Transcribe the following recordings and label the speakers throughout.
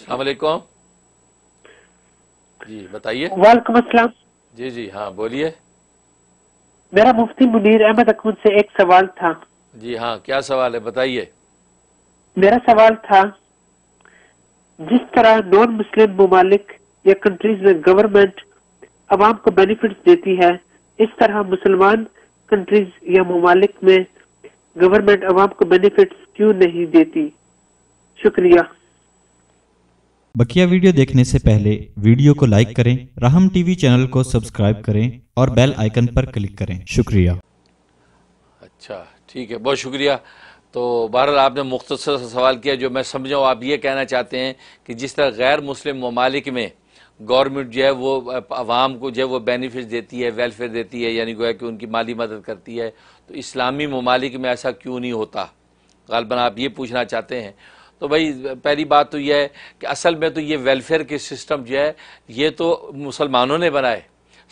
Speaker 1: السلام علیکم جی بتائیے وعلیکم السلام جی جی ہاں بولیے
Speaker 2: میرا مفتی منیر احمد اکون سے ایک سوال تھا
Speaker 1: جی ہاں کیا سوال ہے بتائیے
Speaker 2: میرا سوال تھا جس طرح نان مسلم ممالک یا کنٹریز میں گورنمنٹ عوام کو بینیفٹ دیتی ہے اس طرح مسلمان کنٹریز یا ممالک میں گورنمنٹ عوام کو بینیفٹ کیوں نہیں دیتی شکریہ
Speaker 1: بکیا ویڈیو دیکھنے سے پہلے ویڈیو کو لائک کریں رحم ٹی وی چینل کو سبسکرائب کریں اور بیل آئیکن پر کلک کریں شکریہ اچھا ٹھیک ہے بہت شکریہ تو بہرحال آپ نے مختصر سوال کیا جو میں سمجھا ہوں آپ یہ کہنا چاہتے ہیں کہ جس طرح غیر مسلم ممالک میں گورنمنٹ جو ہے وہ عوام کو جو ہے وہ بینیفٹ دیتی ہے ویلفیئر دیتی ہے یعنی گویا کہ ان کی مالی مدد کرتی ہے تو اسلامی ممالک میں ایسا کیوں نہیں ہوتا غالباً آپ یہ پوچھنا چاہتے ہیں تو بھائی پہلی بات تو یہ ہے کہ اصل میں تو یہ ویلفیئر کے سسٹم جو ہے یہ تو مسلمانوں نے بنائے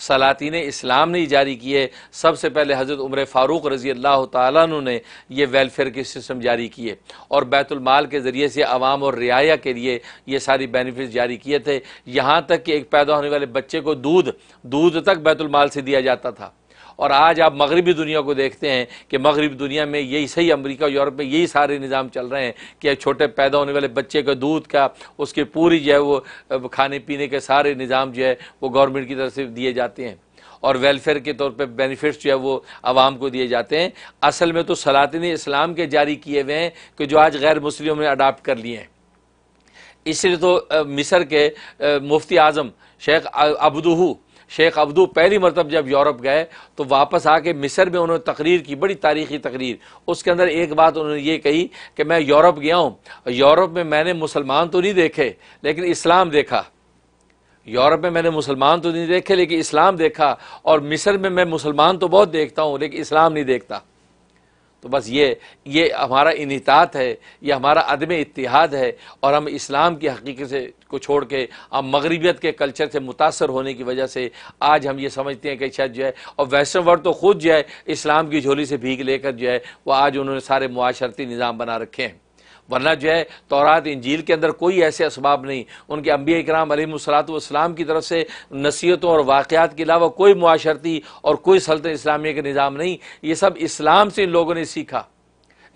Speaker 1: سلاطین اسلام نے جاری کیے سب سے پہلے حضرت عمر فاروق رضی اللہ تعالیٰ عنہ نے یہ ویلفیئر کے سسٹم جاری کیے اور بیت المال کے ذریعے سے عوام اور رعایا کے لیے یہ ساری بینیفٹس جاری کیے تھے یہاں تک کہ ایک پیدا ہونے والے بچے کو دودھ دودھ تک بیت المال سے دیا جاتا تھا اور آج آپ مغربی دنیا کو دیکھتے ہیں کہ مغرب دنیا میں یہی صحیح امریکہ اور یورپ میں یہی سارے نظام چل رہے ہیں کہ چھوٹے پیدا ہونے والے بچے کا دودھ کا اس کے پوری جو ہے وہ کھانے پینے کے سارے نظام جو ہے وہ گورنمنٹ کی طرف سے دیے جاتے ہیں اور ویلفیئر کے طور پہ بینیفٹس جو ہے وہ عوام کو دیے جاتے ہیں اصل میں تو سلاطین اسلام کے جاری کیے ہوئے ہیں کہ جو آج غیر مسلموں نے اڈاپٹ کر لیے ہیں اس لیے تو مصر کے مفتی اعظم شیخ ابدہو شیخ ابدو پہلی مرتب جب یورپ گئے تو واپس آ کے مصر میں انہوں نے تقریر کی بڑی تاریخی تقریر اس کے اندر ایک بات انہوں نے یہ کہی کہ میں یورپ گیا ہوں یورپ میں میں نے مسلمان تو نہیں دیکھے لیکن اسلام دیکھا یورپ میں میں نے مسلمان تو نہیں دیکھے لیکن اسلام دیکھا اور مصر میں میں مسلمان تو بہت دیکھتا ہوں لیکن اسلام نہیں دیکھتا تو بس یہ یہ ہمارا انحطاط ہے یہ ہمارا عدم اتحاد ہے اور ہم اسلام کی حقیقت سے کو چھوڑ کے ہم مغربیت کے کلچر سے متاثر ہونے کی وجہ سے آج ہم یہ سمجھتے ہیں کہ شاید جو ہے اور ویسٹرن ورلڈ تو خود جو ہے اسلام کی جھولی سے بھیگ لے کر جو ہے وہ آج انہوں نے سارے معاشرتی نظام بنا رکھے ہیں ورنہ جو ہے تورات انجیل کے اندر کوئی ایسے اسباب نہیں ان کے انبیاء اکرام علیہ السلاط کی طرف سے نصیحتوں اور واقعات کے علاوہ کوئی معاشرتی اور کوئی سلطنت اسلامیہ کا نظام نہیں یہ سب اسلام سے ان لوگوں نے سیکھا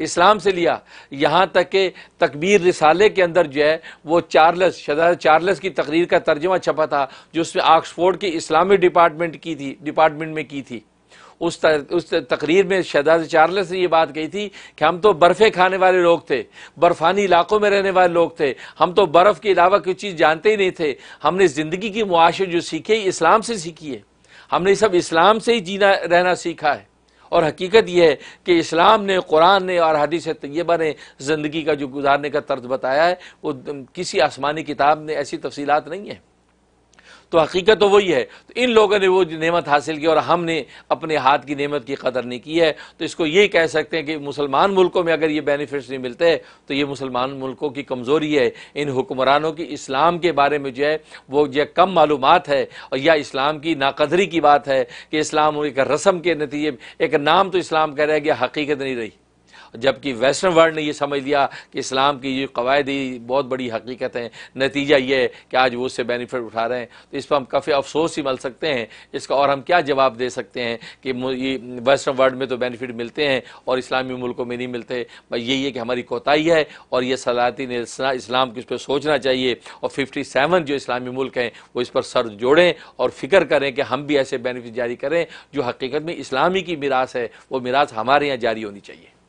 Speaker 1: اسلام سے لیا یہاں تک کہ تکبیر رسالے کے اندر جو ہے وہ چارلس شہزادہ چارلس کی تقریر کا ترجمہ چھپا تھا جو اس میں آکسفورڈ کی اسلامی ڈپارٹمنٹ کی تھی ڈپارٹمنٹ میں کی تھی اس تقریر میں شہداز چارلس نے یہ بات کہی تھی کہ ہم تو برفیں کھانے والے لوگ تھے برفانی علاقوں میں رہنے والے لوگ تھے ہم تو برف کے علاوہ کوئی چیز جانتے ہی نہیں تھے ہم نے زندگی کی معاشرے جو سیکھے اسلام سے سیکھی ہے ہم نے سب اسلام سے ہی جینا رہنا سیکھا ہے اور حقیقت یہ ہے کہ اسلام نے قرآن نے اور حدیث طیبہ نے زندگی کا جو گزارنے کا طرز بتایا ہے وہ کسی آسمانی کتاب نے ایسی تفصیلات نہیں ہیں تو حقیقت تو وہی ہے تو ان لوگوں نے وہ نعمت حاصل کی اور ہم نے اپنے ہاتھ کی نعمت کی قدر نہیں کی ہے تو اس کو یہ کہہ سکتے ہیں کہ مسلمان ملکوں میں اگر یہ بینیفٹس نہیں ملتے تو یہ مسلمان ملکوں کی کمزوری ہے ان حکمرانوں کی اسلام کے بارے میں جو ہے وہ جو کم معلومات ہے اور یا اسلام کی ناقدری کی بات ہے کہ اسلام ایک رسم کے نتیجے ایک نام تو اسلام کہہ رہے کہ حقیقت نہیں رہی جبکہ ویسٹرن ورلڈ نے یہ سمجھ لیا کہ اسلام کی یہ قواعد ہی بہت بڑی حقیقت ہیں نتیجہ یہ ہے کہ آج وہ اس سے بینیفٹ اٹھا رہے ہیں تو اس پر ہم کافی افسوس ہی مل سکتے ہیں اس کا اور ہم کیا جواب دے سکتے ہیں کہ یہ ویسٹرن ورلڈ میں تو بینیفٹ ملتے ہیں اور اسلامی ملکوں میں نہیں ملتے بس یہی ہے کہ ہماری کوتاہی ہے اور یہ نے اسلام کی اس پہ سوچنا چاہیے اور ففٹی سیون جو اسلامی ملک ہیں وہ اس پر سر جوڑیں اور فکر کریں کہ ہم بھی ایسے بینیفٹ جاری کریں جو حقیقت میں اسلامی کی مراث ہے وہ میراث ہمارے یہاں جاری ہونی چاہیے